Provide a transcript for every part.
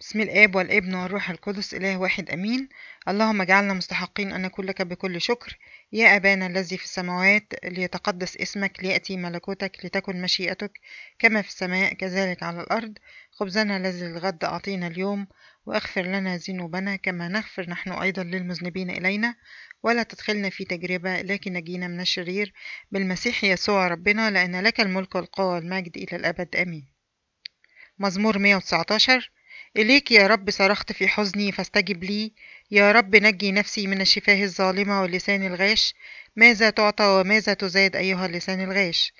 بسم الآب والابن والروح القدس إله واحد أمين اللهم اجعلنا مستحقين أن نكون لك بكل شكر يا أبانا الذي في السماوات ليتقدس اسمك ليأتي ملكوتك لتكن مشيئتك كما في السماء كذلك على الأرض خبزنا الذي للغد أعطينا اليوم واغفر لنا ذنوبنا كما نغفر نحن أيضا للمذنبين إلينا ولا تدخلنا في تجربة لكن نجينا من الشرير بالمسيح يسوع ربنا لأن لك الملك والقوة والمجد إلى الأبد آمين مزمور 119 إليك يا رب صرخت في حزني فاستجب لي يا رب نجي نفسي من الشفاه الظالمة واللسان الغاش ماذا تعطى وماذا تزاد أيها اللسان الغاش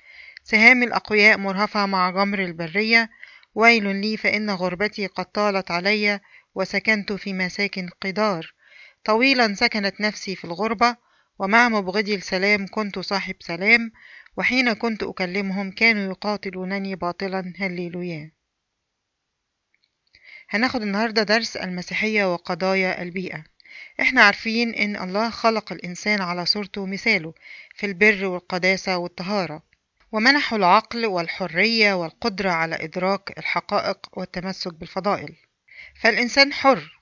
سهام الأقوياء مرهفة مع جمر البرية ويل لي فإن غربتي قد طالت علي وسكنت في مساكن قدار طويلا سكنت نفسي في الغربة ومع مبغضي السلام كنت صاحب سلام وحين كنت أكلمهم كانوا يقاتلونني باطلا هللويا هناخد النهاردة درس المسيحية وقضايا البيئة احنا عارفين ان الله خلق الانسان على صورته ومثاله في البر والقداسة والطهارة ومنحه العقل والحرية والقدرة على إدراك الحقائق والتمسك بالفضائل فالإنسان حر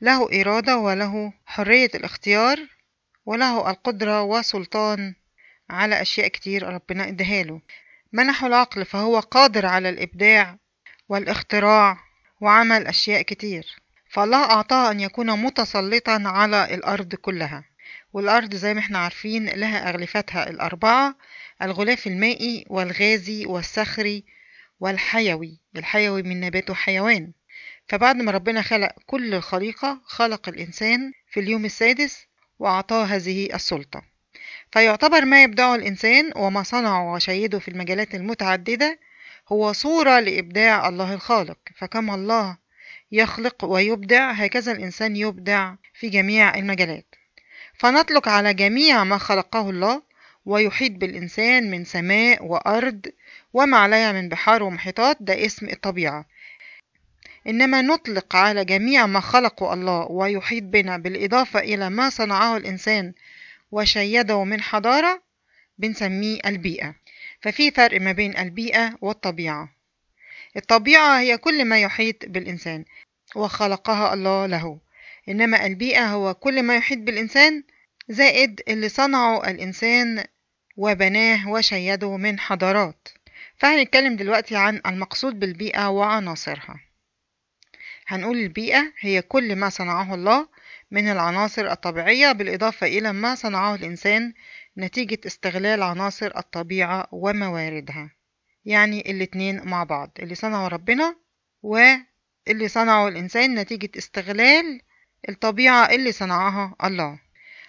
له إرادة وله حرية الاختيار وله القدرة وسلطان على أشياء كتير ربنا إدهاله منحه العقل فهو قادر على الإبداع والاختراع وعمل أشياء كتير فالله أعطاه أن يكون متسلطا على الأرض كلها والأرض زي ما احنا عارفين لها أغلفتها الأربعة الغلاف المائي والغازي والصخري والحيوي الحيوي من نبات وحيوان فبعد ما ربنا خلق كل الخليقة خلق الإنسان في اليوم السادس وأعطاه هذه السلطة فيعتبر ما يبدعه الإنسان وما صنعه وشيده في المجالات المتعددة هو صورة لإبداع الله الخالق فكما الله يخلق ويبدع هكذا الإنسان يبدع في جميع المجالات فنطلق على جميع ما خلقه الله ويحيط بالإنسان من سماء وأرض وما عليها من بحار ومحيطات ده اسم الطبيعة إنما نطلق على جميع ما خلقه الله ويحيط بنا بالإضافة إلى ما صنعه الإنسان وشيده من حضارة بنسميه البيئة ففي فرق ما بين البيئة والطبيعة الطبيعة هي كل ما يحيط بالإنسان وخلقها الله له إنما البيئة هو كل ما يحيط بالإنسان زائد اللي صنعه الإنسان وبناه وشيده من حضارات فهنتكلم دلوقتي عن المقصود بالبيئة وعناصرها هنقول البيئة هي كل ما صنعه الله من العناصر الطبيعية بالإضافة إلى ما صنعه الإنسان نتيجة استغلال عناصر الطبيعة ومواردها يعني الاتنين مع بعض اللي صنعه ربنا واللي صنعه الإنسان نتيجة استغلال الطبيعة اللي صنعها الله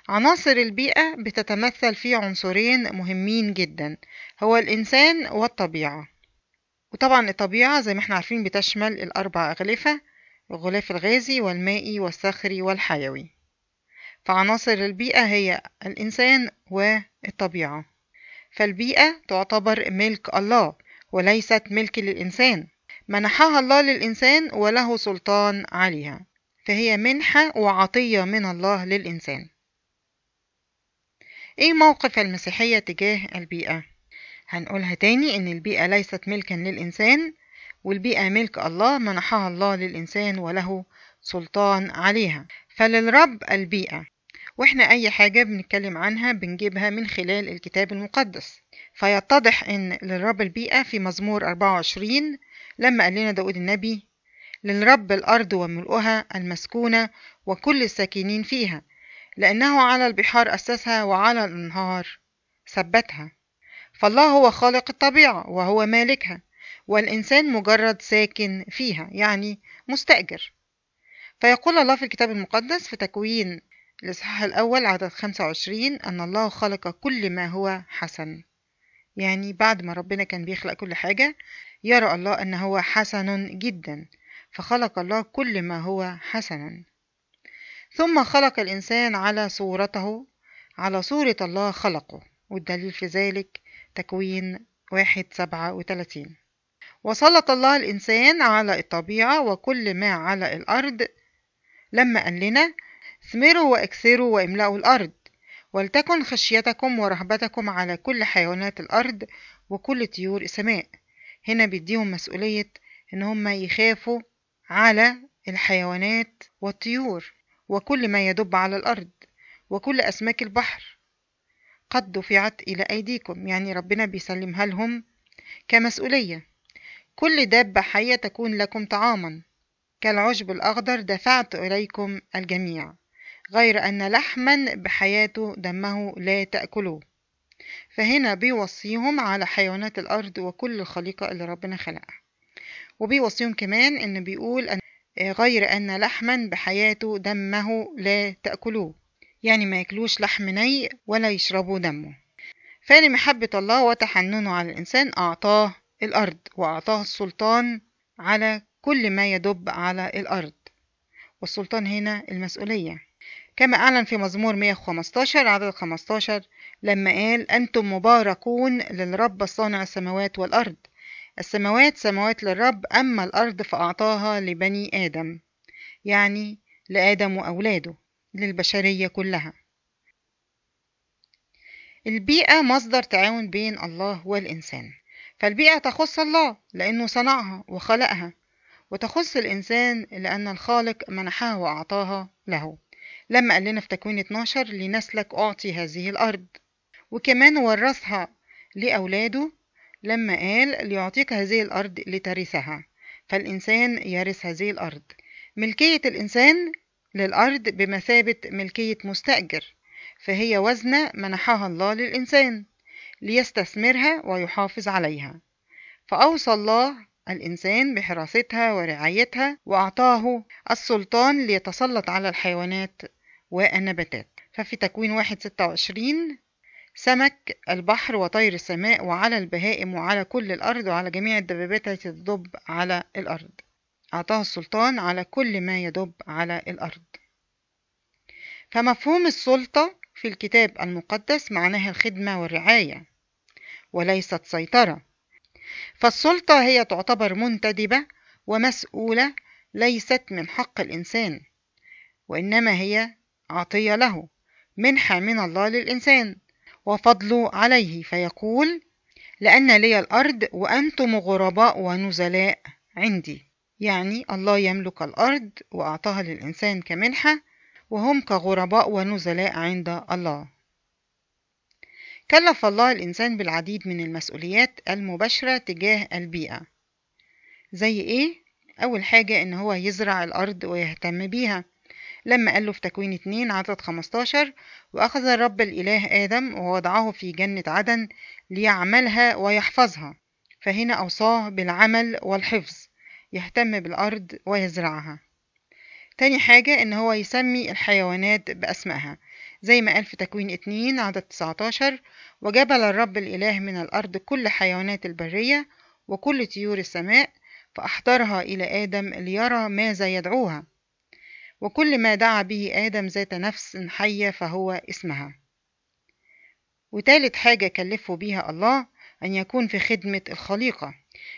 عناصر البيئة بتتمثل في عنصرين مهمين جدا هو الإنسان والطبيعة وطبعا الطبيعة زي ما احنا عارفين بتشمل الأربع أغلفة الغلاف الغازي والمائي والصخري والحيوي فعناصر البيئة هي الإنسان والطبيعة فالبيئة تعتبر ملك الله وليست ملك للإنسان منحها الله للإنسان وله سلطان عليها فهي منحة وعطية من الله للإنسان ايه موقف المسيحية تجاه البيئة؟ هنقولها تاني ان البيئة ليست ملكا للإنسان والبيئة ملك الله منحها الله للإنسان وله سلطان عليها فللرب البيئة واحنا أي حاجة بنتكلم عنها بنجيبها من خلال الكتاب المقدس فيتضح إن للرب البيئة في مزمور 24 لما قال لنا داود النبي للرب الأرض وملؤها المسكونة وكل الساكنين فيها لأنه على البحار أسسها وعلى الأنهار ثبتها فالله هو خالق الطبيعة وهو مالكها والإنسان مجرد ساكن فيها يعني مستأجر فيقول الله في الكتاب المقدس في تكوين الإصحاح الأول عدد خمسة وعشرين أن الله خلق كل ما هو حسن يعني بعد ما ربنا كان بيخلق كل حاجة يرى الله أن هو حسن جدا فخلق الله كل ما هو حسنا ثم خلق الإنسان على صورته على صورة الله خلقه والدليل في ذلك تكوين واحد سبعة وتلاتين وسلط الله الإنسان على الطبيعة وكل ما على الأرض لما قال لنا ثمروا واكثروا واملأوا الأرض ولتكن خشيتكم ورهبتكم على كل حيوانات الأرض وكل طيور السماء هنا بيديهم مسؤولية إن هم يخافوا على الحيوانات والطيور وكل ما يدب على الأرض وكل أسماك البحر قد دفعت إلى أيديكم يعني ربنا بيسلمها لهم كمسؤولية كل دابة حية تكون لكم طعاما كالعشب الأخضر دفعت إليكم الجميع غير أن لحما بحياته دمه لا تأكله فهنا بيوصيهم على حيوانات الأرض وكل الخليقة اللي ربنا خلقها وبيوصيهم كمان إن بيقول أن غير أن لحما بحياته دمه لا تأكلوه يعني ما يكلوش لحم ني ولا يشربوا دمه فإن محبة الله وتحننه على الإنسان أعطاه الأرض وأعطاه السلطان على كل ما يدب على الأرض والسلطان هنا المسؤولية كما أعلن في مزمور 115 عدد 15 لما قال أنتم مباركون للرب الصانع السماوات والأرض السماوات سماوات للرب أما الأرض فأعطاها لبني آدم يعني لآدم وأولاده للبشرية كلها البيئة مصدر تعاون بين الله والإنسان فالبيئة تخص الله لأنه صنعها وخلقها وتخص الإنسان لأن الخالق منحها وأعطاها له لما قال لنا في تكوين 12 لنسلك أعطي هذه الأرض وكمان ورثها لأولاده لما قال ليعطيك هذه الأرض لترثها فالإنسان يرث هذه الأرض ملكية الإنسان للأرض بمثابة ملكية مستأجر فهي وزنة منحها الله للإنسان ليستثمرها ويحافظ عليها فأوصى الله الإنسان بحراستها ورعايتها وأعطاه السلطان ليتسلط على الحيوانات والنباتات ففي تكوين واحد ستة وعشرين سمك البحر وطير السماء وعلى البهائم وعلى كل الأرض وعلى جميع الدبابات التي تدب على الأرض أعطاه السلطان على كل ما يدب على الأرض فمفهوم السلطة في الكتاب المقدس معناها الخدمة والرعاية وليست سيطرة فالسلطة هي تعتبر منتدبة ومسؤولة ليست من حق الإنسان وإنما هي عطية له منحة من الله للإنسان وفضله عليه فيقول لأن لي الأرض وأنتم غرباء ونزلاء عندي يعني الله يملك الأرض وأعطاها للإنسان كمنحة وهم كغرباء ونزلاء عند الله كلف الله الإنسان بالعديد من المسؤوليات المباشرة تجاه البيئة زي إيه؟ أول حاجة إن هو يزرع الأرض ويهتم بيها لما قال له في تكوين 2 عدد 15 وأخذ الرب الإله آدم ووضعه في جنة عدن ليعملها ويحفظها فهنا أوصاه بالعمل والحفظ يهتم بالأرض ويزرعها تاني حاجة إن هو يسمي الحيوانات بأسمائها زي ما قال في تكوين 2 عدد 19 وجبل الرب الإله من الأرض كل حيوانات البرية وكل طيور السماء فأحضرها إلى آدم ليرى ماذا يدعوها وكل ما دعا به آدم ذات نفس حية فهو اسمها وتالت حاجة كلفه بيها الله أن يكون في خدمة الخليقة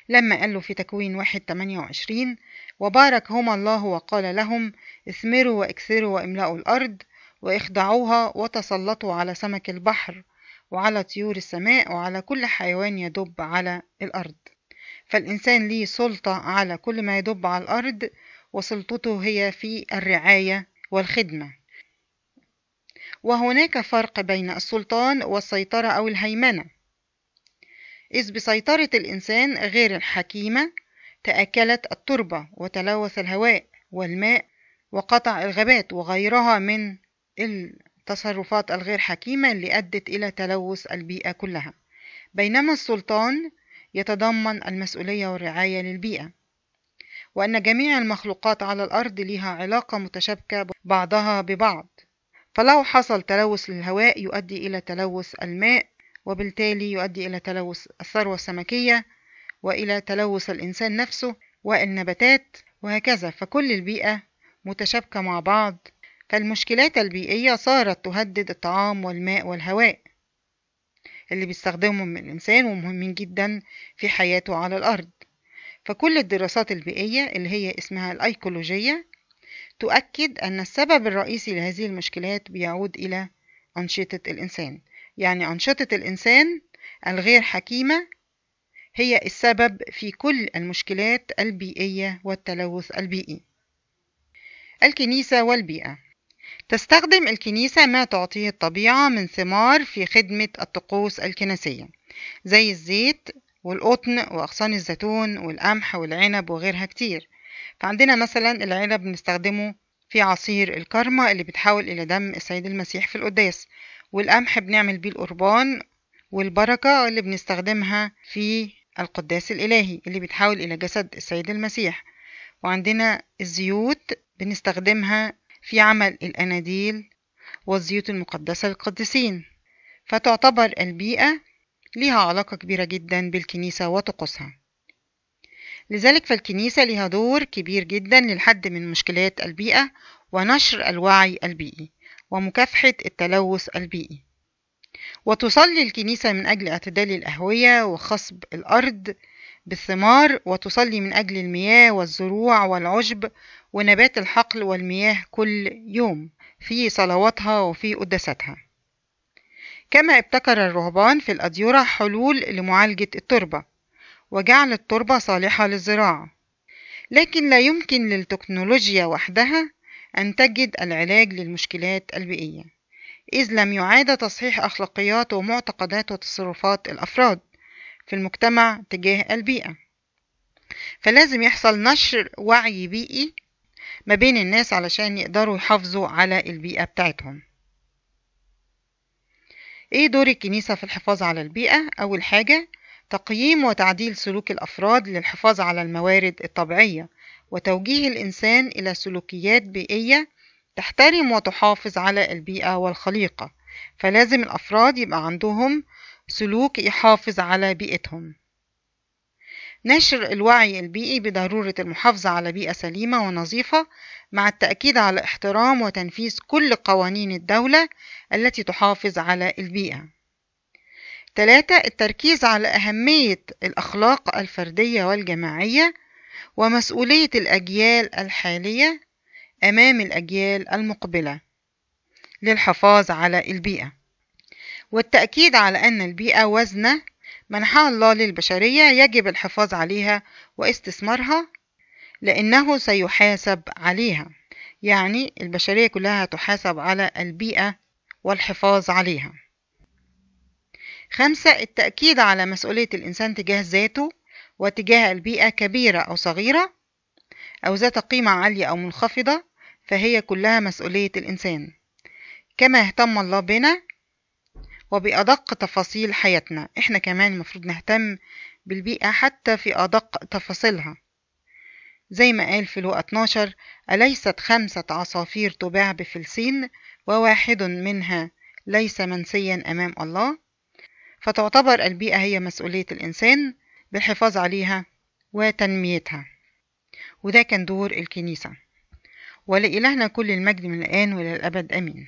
لما قال له في تكوين واحد تمانية وعشرين وبارك هما الله وقال لهم اثمروا واكثروا واملأوا الأرض واخضعوها وتسلطوا على سمك البحر وعلى طيور السماء وعلى كل حيوان يدب على الأرض فالإنسان ليه سلطة على كل ما يدب على الأرض وسلطته هي في الرعاية والخدمة وهناك فرق بين السلطان والسيطرة أو الهيمنة إذ بسيطرة الإنسان غير الحكيمة تأكلت التربة وتلوث الهواء والماء وقطع الغابات وغيرها من التصرفات الغير حكيمة اللي أدت إلى تلوث البيئة كلها بينما السلطان يتضمن المسؤولية والرعاية للبيئة وأن جميع المخلوقات على الأرض لها علاقة متشابكة بعضها ببعض فلو حصل تلوث للهواء يؤدي إلى تلوث الماء وبالتالي يؤدي إلى تلوث الثروة السمكية وإلى تلوث الإنسان نفسه والنباتات وهكذا فكل البيئة متشابكة مع بعض فالمشكلات البيئية صارت تهدد الطعام والماء والهواء اللي بيستخدمهم الإنسان ومهمين جدا في حياته على الأرض فكل الدراسات البيئية اللي هي اسمها الأيكولوجية تؤكد أن السبب الرئيسي لهذه المشكلات بيعود إلى أنشطة الإنسان يعني أنشطة الإنسان الغير حكيمة هي السبب في كل المشكلات البيئية والتلوث البيئي الكنيسة والبيئة تستخدم الكنيسة ما تعطيه الطبيعة من ثمار في خدمة الطقوس الكنسية زي الزيت والقطن وأغصان الزيتون والقمح والعنب وغيرها كتير فعندنا مثلا العنب بنستخدمه في عصير الكرمة اللي بتحول إلى دم السيد المسيح في القداس والقمح بنعمل بيه القربان والبركة اللي بنستخدمها في القداس الإلهي اللي بتحول إلى جسد السيد المسيح وعندنا الزيوت بنستخدمها في عمل الأناديل والزيوت المقدسة للقديسين فتعتبر البيئة لها علاقة كبيرة جدا بالكنيسة وطقوسها لذلك فالكنيسة لها دور كبير جدا للحد من مشكلات البيئة ونشر الوعي البيئي ومكافحة التلوث البيئي وتصلي الكنيسة من أجل اعتدال الأهوية وخصب الأرض بالثمار وتصلي من أجل المياه والزروع والعشب ونبات الحقل والمياه كل يوم في صلواتها وفي قداساتها كما ابتكر الرهبان في الأديرة حلول لمعالجة التربة وجعل التربة صالحة للزراعة لكن لا يمكن للتكنولوجيا وحدها أن تجد العلاج للمشكلات البيئية إذ لم يعاد تصحيح أخلاقيات ومعتقدات وتصرفات الأفراد في المجتمع تجاه البيئة فلازم يحصل نشر وعي بيئي ما بين الناس علشان يقدروا يحافظوا على البيئة بتاعتهم إيه دور الكنيسة في الحفاظ على البيئة؟ أول حاجة تقييم وتعديل سلوك الأفراد للحفاظ على الموارد الطبيعية وتوجيه الإنسان إلى سلوكيات بيئية تحترم وتحافظ على البيئة والخليقة فلازم الأفراد يبقى عندهم سلوك يحافظ على بيئتهم نشر الوعي البيئي بضرورة المحافظة على بيئة سليمة ونظيفة مع التأكيد على احترام وتنفيذ كل قوانين الدولة التي تحافظ على البيئة. ثلاثة التركيز على أهمية الأخلاق الفردية والجماعية ومسؤولية الأجيال الحالية أمام الأجيال المقبلة للحفاظ على البيئة والتأكيد على أن البيئة وزنة منحها الله للبشرية يجب الحفاظ عليها واستثمارها لأنه سيحاسب عليها يعني البشرية كلها هتحاسب على البيئة والحفاظ عليها خمسة التأكيد على مسؤولية الإنسان تجاه ذاته وتجاه البيئة كبيرة أو صغيرة أو ذات قيمة عالية أو منخفضة فهي كلها مسؤولية الإنسان كما اهتم الله بنا وبأدق تفاصيل حياتنا احنا كمان المفروض نهتم بالبيئة حتى في أدق تفاصيلها زي ما قال في لوقا 12 أليست خمسة عصافير تباع بفلسين وواحد منها ليس منسيا أمام الله فتعتبر البيئة هي مسؤولية الإنسان بالحفاظ عليها وتنميتها وده كان دور الكنيسة ولإلهنا كل المجد من الآن وإلى الأبد آمين